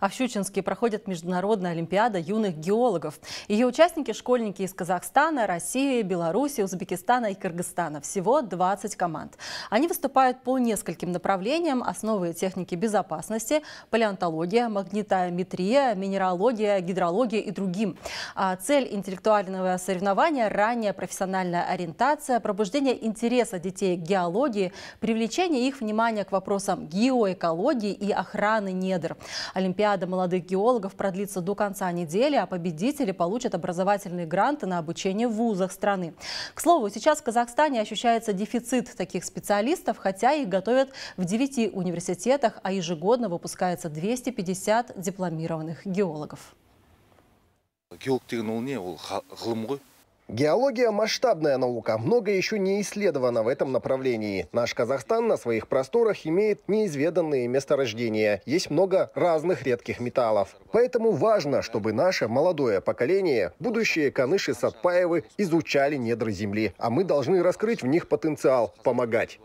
А в Щучинске проходит Международная Олимпиада юных геологов. Ее участники – школьники из Казахстана, России, Беларуси, Узбекистана и Кыргызстана. Всего 20 команд. Они выступают по нескольким направлениям – основы техники безопасности, палеонтология, магнитометрия, минералогия, гидрология и другим. А цель интеллектуального соревнования – ранняя профессиональная ориентация, пробуждение интереса детей к геологии, привлечение их внимания к вопросам геоэкологии и охраны недр. Олимпиада Олимпиада молодых геологов продлится до конца недели, а победители получат образовательные гранты на обучение в вузах страны. К слову, сейчас в Казахстане ощущается дефицит таких специалистов, хотя их готовят в 9 университетах, а ежегодно выпускается 250 дипломированных геологов. Геолог деген не? Ол ғылым Геология – масштабная наука, много еще не исследовано в этом направлении. Наш Казахстан на своих просторах имеет неизведанные месторождения, есть много разных редких металлов. Поэтому важно, чтобы наше молодое поколение, будущие каныши Сатпаевы, изучали недра земли, а мы должны раскрыть в них потенциал, помогать.